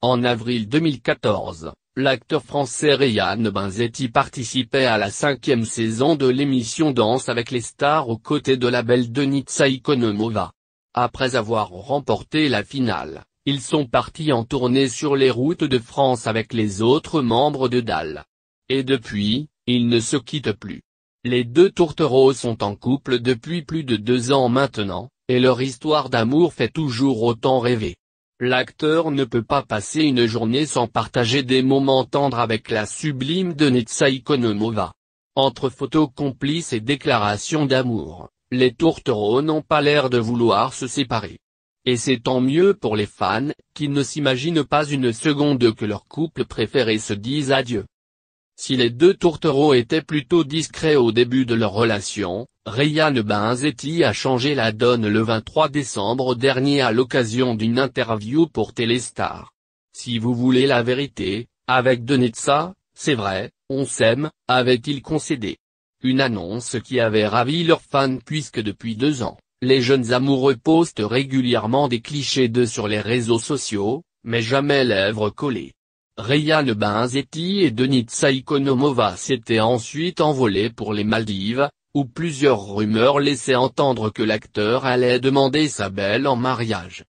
En avril 2014, l'acteur français Ryan Benzetti participait à la cinquième saison de l'émission Danse avec les stars aux côtés de la belle Denitsa Ikonomova. Après avoir remporté la finale, ils sont partis en tournée sur les routes de France avec les autres membres de DAL. Et depuis, ils ne se quittent plus. Les deux tourtereaux sont en couple depuis plus de deux ans maintenant, et leur histoire d'amour fait toujours autant rêver. L'acteur ne peut pas passer une journée sans partager des moments tendres avec la sublime Denitsa Ikonomova. Entre photos complices et déclarations d'amour, les tourtereaux n'ont pas l'air de vouloir se séparer. Et c'est tant mieux pour les fans, qui ne s'imaginent pas une seconde que leur couple préféré se dise adieu. Si les deux tourtereaux étaient plutôt discrets au début de leur relation, Ryan Benzetti a changé la donne le 23 décembre dernier à l'occasion d'une interview pour Téléstar. Si vous voulez la vérité, avec Donetsa, c'est vrai, on s'aime, avait-il concédé. Une annonce qui avait ravi leurs fans puisque depuis deux ans, les jeunes amoureux postent régulièrement des clichés d'eux sur les réseaux sociaux, mais jamais lèvres collées. Reya Banzetti et Denitsa Ikonomova s'étaient ensuite envolés pour les Maldives, où plusieurs rumeurs laissaient entendre que l'acteur allait demander sa belle en mariage.